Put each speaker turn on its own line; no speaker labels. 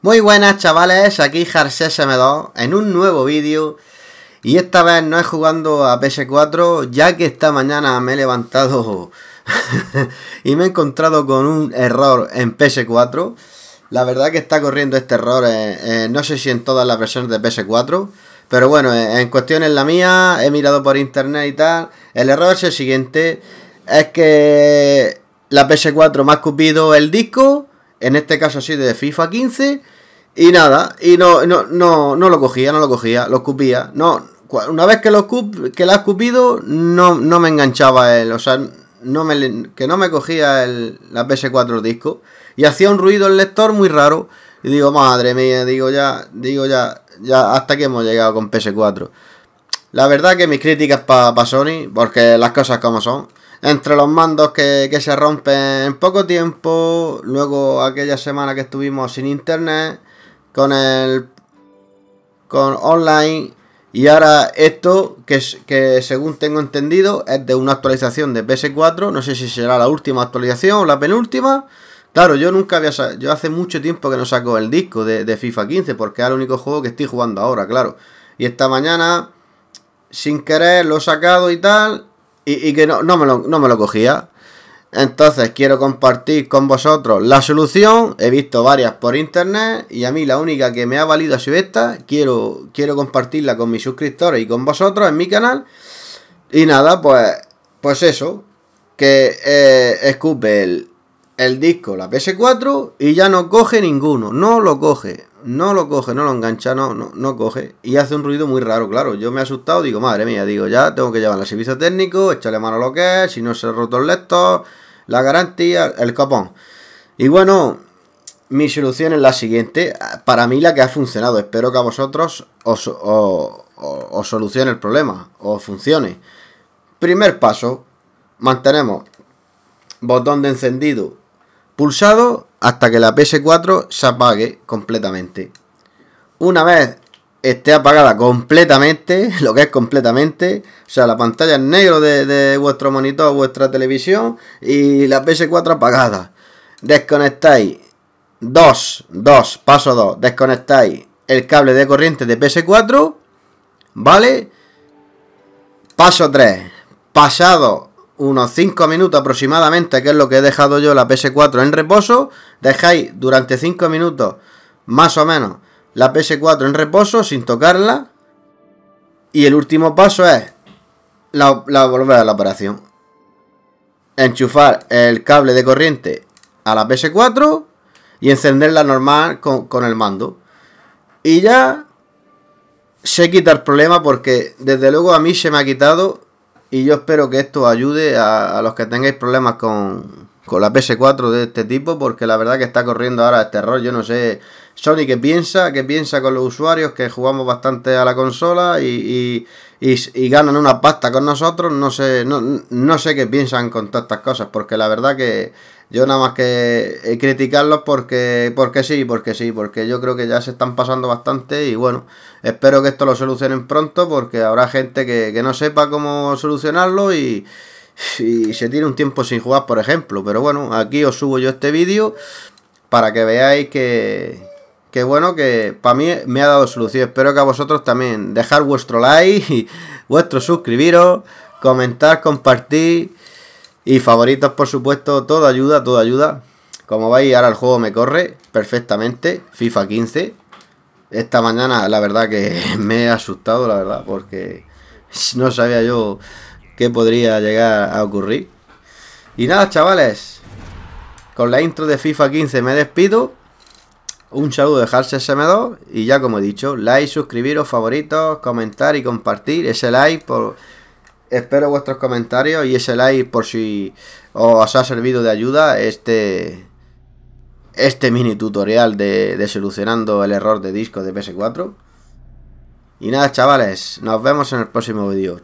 Muy buenas chavales, aquí m 2 en un nuevo vídeo y esta vez no es jugando a PS4 ya que esta mañana me he levantado y me he encontrado con un error en PS4 la verdad que está corriendo este error, eh, eh, no sé si en todas las versiones de PS4 pero bueno, eh, en cuestión en la mía, he mirado por internet y tal el error es el siguiente es que la PS4 me ha escupido el disco en este caso así de FIFA 15. Y nada, y no, no, lo cogía, no lo cogía, lo escupía. No, una vez que lo escup, que la ha escupido, no, me enganchaba él. O sea, no que no me cogía el, la PS4 disco. Y hacía un ruido el lector muy raro. Y digo, madre mía, digo ya, digo ya, ya hasta que hemos llegado con PS4. La verdad que mis críticas para Sony, porque las cosas como son, entre los mandos que, se rompen en poco tiempo, luego aquella semana que estuvimos sin internet, con el con online y ahora esto que, según tengo entendido es de una actualización de PS4, no sé si será la última actualización o la penúltima. Claro, yo nunca había yo hace mucho tiempo que no saco el disco de, de FIFA 15 porque es el único juego que estoy jugando ahora, claro. Y esta mañana sin querer lo he sacado y tal y, que no, me lo, no me lo cogía. Entonces quiero compartir con vosotros la solución. He visto varias por internet y a mí la única que me ha valido ha sido esta. Quiero, quiero compartirla con mis suscriptores y con vosotros en mi canal. Y nada, pues, pues eso. Que eh, escupe el, el disco, la PS4, y ya no coge ninguno. No lo coge no lo coge, no lo engancha, no, no, coge. Y hace un ruido muy raro, claro. Yo me he asustado, digo, madre mía, digo, ya tengo que llevar al servicio técnico, echarle mano a lo que es, si no se ha roto el lector, la garantía, el copón. Y bueno, mi solución es la siguiente. Para mí la que ha funcionado. Espero que a vosotros os, os solucione el problema, O funcione. Primer paso, mantenemos botón de encendido pulsado hasta que la PS4 se apague completamente. Una vez esté apagada completamente, lo que es completamente, o sea, la pantalla en negro de, vuestro monitor, vuestra televisión y la PS4 apagada. Desconectáis dos, dos, paso 2, desconectáis el cable de corriente de PS4, ¿vale? Paso 3, pasado unos 5 minutos aproximadamente, que es lo que he dejado yo la PS4 en reposo, dejáis durante 5 minutos más o menos la PS4 en reposo sin tocarla. Y el último paso es la, volver a la operación. Enchufar el cable de corriente a la PS4 y encenderla normal con, con el mando. Y ya se quita el problema porque desde luego a mí se me ha quitado y yo espero que esto ayude a, los que tengáis problemas con, con la PS4 de este tipo, porque la verdad que está corriendo ahora este error. Yo no sé, Sony, ¿qué piensa? Que piensa con los usuarios que jugamos bastante a la consola y, ganan una pasta con nosotros? No sé, no, no sé qué piensan con todas estas cosas, porque la verdad que yo nada más que criticarlos porque, porque sí, porque sí, porque yo creo que ya se están pasando bastante y bueno, espero que esto lo solucionen pronto porque habrá gente que, que no sepa cómo solucionarlo y y se tiene un tiempo sin jugar, por ejemplo. Pero bueno, aquí os subo yo este vídeo para que veáis que, que bueno, que para mí me ha dado solución. Espero que a vosotros también. Dejar vuestro like, vuestro suscribiros, comentar, compartir y favoritos, por supuesto. Toda ayuda, toda ayuda. Como veis, ahora el juego me corre perfectamente. FIFA 15. Esta mañana, la verdad que me he asustado, la verdad, porque no sabía yo que podría llegar a ocurrir. Y nada, chavales, con la intro de FIFA 15 me despido. Un saludo de sm 2 y ya como he dicho, like, suscribiros, favoritos, comentar y compartir. Ese like por... Espero vuestros comentarios y ese like por si os ha servido de ayuda este este mini tutorial de, de solucionando el error de disco de PS4. Y nada, chavales, nos vemos en el próximo vídeo.